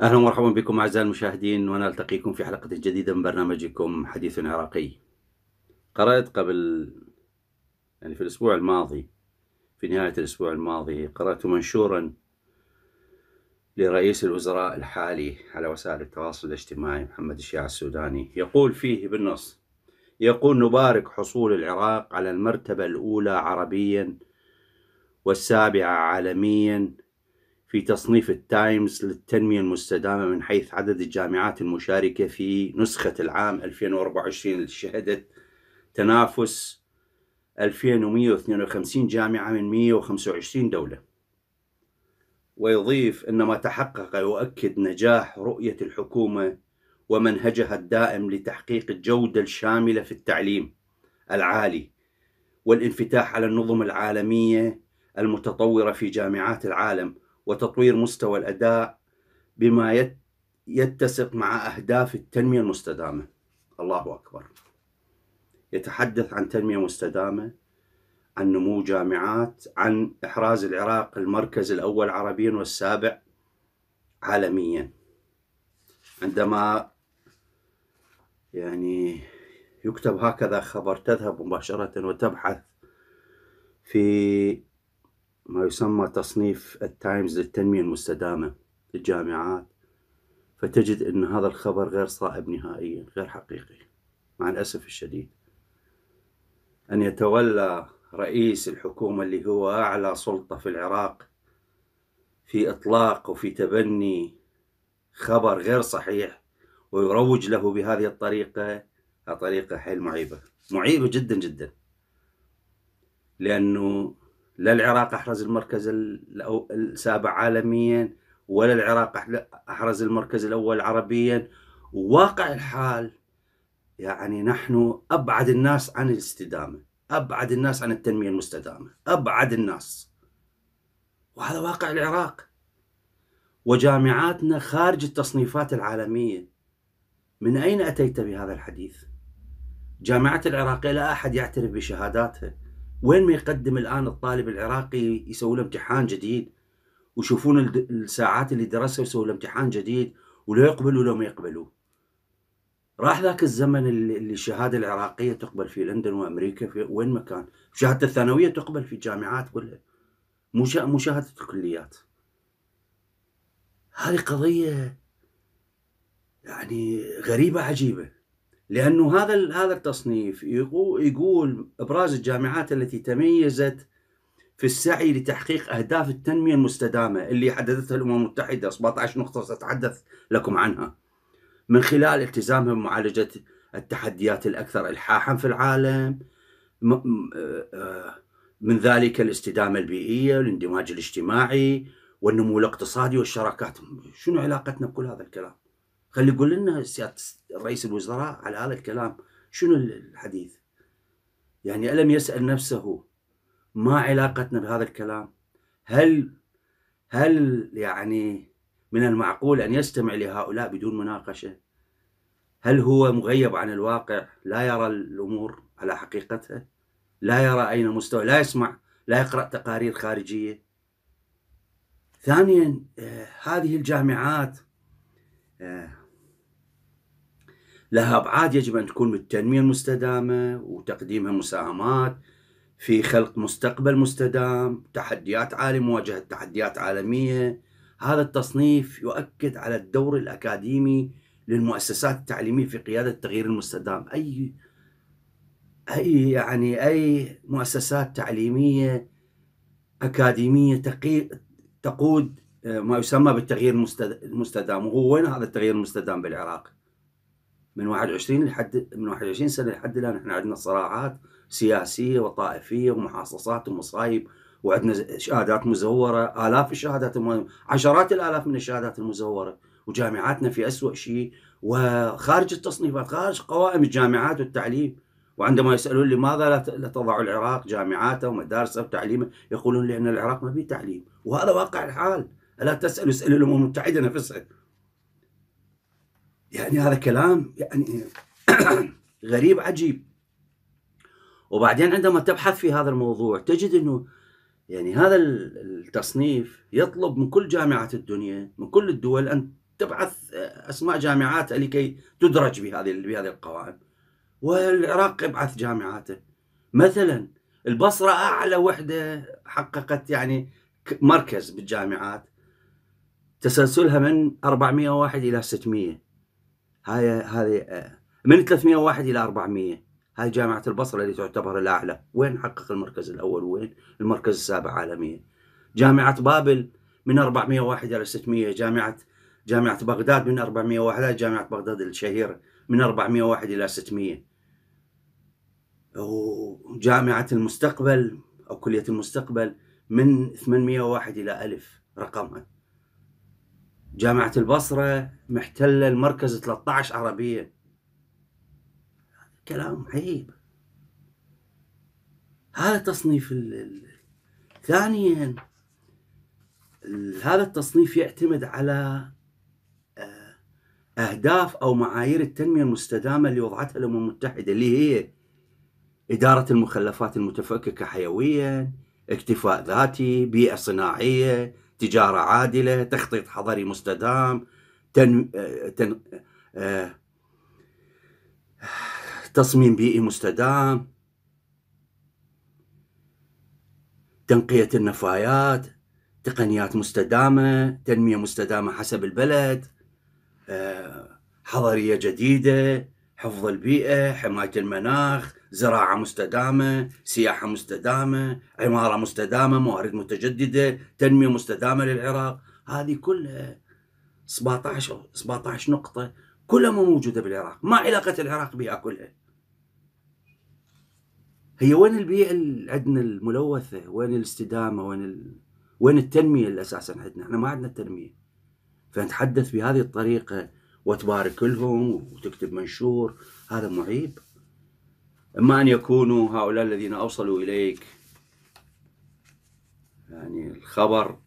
اهلا ومرحبا بكم اعزائي المشاهدين ونلتقيكم في حلقه جديده من برنامجكم حديث عراقي. قرات قبل يعني في الاسبوع الماضي في نهايه الاسبوع الماضي قرات منشورا لرئيس الوزراء الحالي على وسائل التواصل الاجتماعي محمد الشيع السوداني يقول فيه بالنص يقول نبارك حصول العراق على المرتبة الأولى عربيا والسابعة عالميا في تصنيف التايمز للتنمية المستدامة من حيث عدد الجامعات المشاركة في نسخة العام 2024 التي شهدت تنافس 2152 جامعة من 125 دولة ويضيف أن ما تحقق يؤكد نجاح رؤية الحكومة ومنهجها الدائم لتحقيق الجودة الشاملة في التعليم العالي والانفتاح على النظم العالمية المتطورة في جامعات العالم وتطوير مستوى الأداء بما يتسق مع أهداف التنمية المستدامة الله أكبر يتحدث عن تنمية مستدامة عن نمو جامعات عن إحراز العراق المركز الأول عربيا والسابع عالميا عندما يعني يكتب هكذا خبر تذهب مباشرة وتبحث في ما يسمى تصنيف التايمز للتنمية المستدامة للجامعات فتجد أن هذا الخبر غير صائب نهائيا غير حقيقي مع الأسف الشديد أن يتولى رئيس الحكومة اللي هو أعلى سلطة في العراق في إطلاق وفي تبني خبر غير صحيح ويروج له بهذه الطريقة طريقة حيل معيبة معيبة جدا جدا لأنه لا العراق أحرز المركز السابع عالميا ولا العراق أحرز المركز الأول عربيا وواقع الحال يعني نحن أبعد الناس عن الاستدامة أبعد الناس عن التنمية المستدامة أبعد الناس وهذا واقع العراق وجامعاتنا خارج التصنيفات العالمية من أين أتيت بهذا الحديث؟ جامعة العراق لا أحد يعترف بشهاداتها وين ما يقدم الآن الطالب العراقي يسوي له امتحان جديد ويشوفون الساعات اللي درسها يسوي له امتحان جديد ولا يقبلوا لو ما يقبلوا راح ذاك الزمن اللي الشهاده العراقيه تقبل في لندن وامريكا في وين ما كان شهاده الثانويه تقبل في الجامعات كلها مو مو شهاده الكليات هذه قضيه يعني غريبه عجيبه لانه هذا هذا التصنيف يقول ابراز الجامعات التي تميزت في السعي لتحقيق اهداف التنميه المستدامه اللي حددتها الامم المتحده 17 نقطه ساتحدث لكم عنها من خلال التزامها بمعالجة التحديات الأكثر إلحاحا في العالم آه، آه، من ذلك الاستدامة البيئية والاندماج الاجتماعي والنمو الاقتصادي والشراكات شنو علاقتنا بكل هذا الكلام خلي يقول لنا سيادة رئيس الوزراء على هذا الكلام شنو الحديث يعني ألم يسأل نفسه ما علاقتنا بهذا الكلام هل هل يعني من المعقول أن يستمع لهؤلاء بدون مناقشة هل هو مغيب عن الواقع لا يرى الأمور على حقيقتها لا يرى أين مستوى لا يسمع لا يقرأ تقارير خارجية ثانيا آه، هذه الجامعات آه، لها أبعاد يجب أن تكون بالتنمية المستدامة وتقديمها مساهمات في خلق مستقبل مستدام تحديات عالية مواجهة تحديات عالمية هذا التصنيف يؤكد على الدور الأكاديمي للمؤسسات التعليمية في قيادة التغيير المستدام أي أي يعني أي مؤسسات تعليمية أكاديمية تقي... تقود آه، ما يسمى بالتغيير المستدام وهو وين هذا التغيير المستدام بالعراق من 21 لحد من 21 سنه لحد الان احنا عندنا صراعات سياسيه وطائفيه ومحاصصات ومصايب وعندنا شهادات مزوره الاف الشهادات عشرات الالاف من الشهادات المزوره وجامعاتنا في أسوأ شيء وخارج التصنيفات خارج قوائم الجامعات والتعليم وعندما يسألون لماذا لا تضع العراق جامعاته ومدارسه وتعليمه يقولون لأن العراق ما فيه تعليم وهذا واقع الحال ألا تسأل اسأل الأمم المتحدة نفسها يعني هذا كلام يعني غريب عجيب وبعدين عندما تبحث في هذا الموضوع تجد أنه يعني هذا التصنيف يطلب من كل جامعات الدنيا من كل الدول أن تبعث آه، أسماء جامعاتها لكي تدرج بهذه بهذه القوائم والعراق يبعث جامعاته مثلا البصرة أعلى وحدة حققت يعني مركز بالجامعات تسلسلها من 401 إلى 600 هاي هذه آه، من 301 إلى 400 هاي جامعة البصرة اللي تعتبر الأعلى وين حقق المركز الأول وين المركز السابع عالميا جامعة بابل من 401 إلى 600 جامعة جامعة بغداد من 401 جامعة بغداد الشهيرة من 401 إلى 600 وجامعة المستقبل أو كلية المستقبل من 801 إلى 1000 رقمها جامعة البصرة محتلة المركز 13 عربية كلام عيب هذا ال ثانيا هذا التصنيف يعتمد على آه، أهداف أو معايير التنمية المستدامة اللي وضعتها الأمم المتحدة اللي هي إدارة المخلفات المتفككة حيويا اكتفاء ذاتي بيئة صناعية تجارة عادلة تخطيط حضري مستدام تن... آه، تن... آه... تصميم بيئي مستدام تنقية النفايات تقنيات مستدامة تنمية مستدامة حسب البلد آه، حضرية جديدة حفظ البيئة حماية المناخ زراعة مستدامة سياحة مستدامة عمارة مستدامة موارد متجددة تنمية مستدامة للعراق هذه كلها 17 17 نقطة كلها مو موجودة بالعراق ما علاقة العراق بها كلها هي وين البيئه اللي عندنا الملوثه؟ وين الاستدامه؟ وين ال... وين التنميه اللي اساسا عندنا؟ احنا ما عندنا التنميه. فنتحدث بهذه الطريقه وتبارك لهم وتكتب منشور هذا معيب. اما ان يكونوا هؤلاء الذين اوصلوا اليك يعني الخبر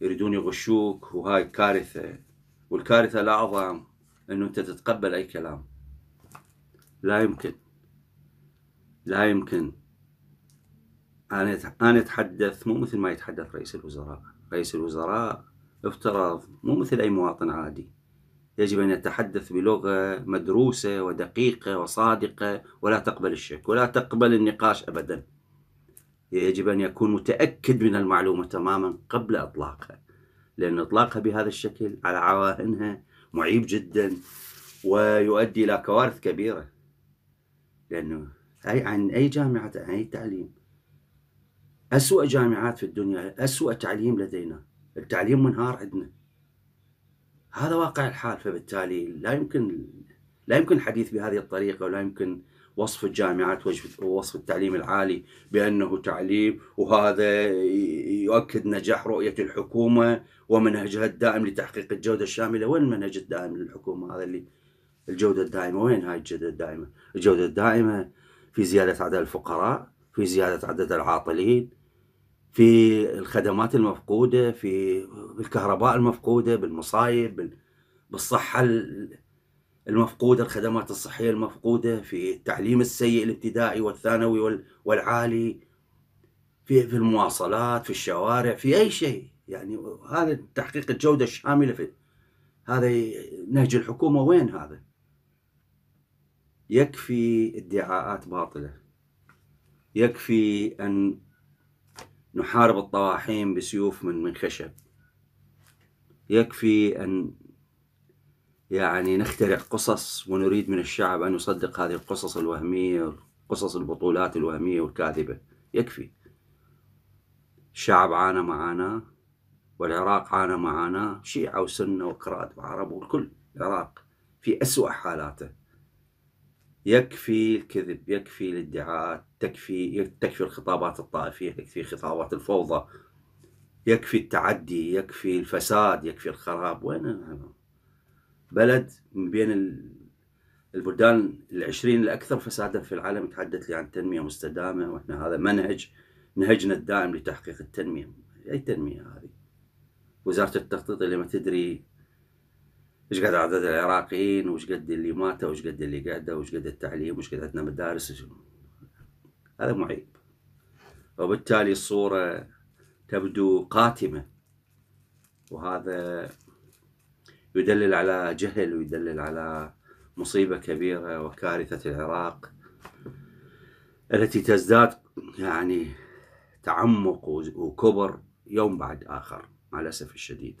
يريدون يغشوك وهاي كارثه والكارثه الاعظم انه انت تتقبل اي كلام. لا يمكن لا يمكن أنا أتحدث مو مثل ما يتحدث رئيس الوزراء رئيس الوزراء افتراض مو مثل أي مواطن عادي يجب أن يتحدث بلغة مدروسة ودقيقة وصادقة ولا تقبل الشك ولا تقبل النقاش أبدا يجب أن يكون متأكد من المعلومة تماما قبل إطلاقها لأن إطلاقها بهذا الشكل على عواهنها معيب جدا ويؤدي إلى كوارث كبيرة لأنه أي عن أي جامعة عن أي تعليم أسوأ جامعات في الدنيا أسوأ تعليم لدينا التعليم منهار عندنا هذا واقع الحال فبالتالي لا يمكن لا يمكن الحديث بهذه الطريقة ولا يمكن وصف الجامعات ووصف التعليم العالي بأنه تعليم وهذا يؤكد نجاح رؤية الحكومة ومنهجها الدائم لتحقيق الجودة الشاملة وين المنهج الدائم للحكومة هذا اللي الجودة الدائمة وين هاي الجودة الدائمة الجودة الدائمة في زيادة عدد الفقراء في زيادة عدد العاطلين في الخدمات المفقودة في الكهرباء المفقودة بالمصايب بالصحة المفقودة الخدمات الصحية المفقودة في التعليم السيء الابتدائي والثانوي والعالي في في المواصلات في الشوارع في أي شيء يعني هذا تحقيق الجودة الشاملة في هذا نهج الحكومة وين هذا؟ يكفي ادعاءات باطلة يكفي أن نحارب الطواحين بسيوف من من خشب يكفي أن يعني نخترع قصص ونريد من الشعب أن يصدق هذه القصص الوهمية قصص البطولات الوهمية والكاذبة يكفي الشعب عانى معانا والعراق عانى معانا شيعة وسنة وكراد وعرب والكل العراق في أسوأ حالاته يكفي الكذب يكفي الادعاءات تكفي تكفي الخطابات الطائفية تكفي خطابات الفوضى يكفي التعدي يكفي الفساد يكفي الخراب وين بلد من بين البلدان العشرين الأكثر فسادا في العالم تحدث لي عن تنمية مستدامة وإحنا هذا منهج نهجنا الدائم لتحقيق التنمية أي تنمية هذه وزارة التخطيط اللي ما تدري ايش قد عدد العراقيين وايش قد اللي ماتوا وايش قد اللي قعدوا وايش قد التعليم وايش قد عندنا مدارس هذا معيب وبالتالي الصورة تبدو قاتمة وهذا يدلل على جهل ويدلل على مصيبة كبيرة وكارثة العراق التي تزداد يعني تعمق وكبر يوم بعد آخر مع الأسف الشديد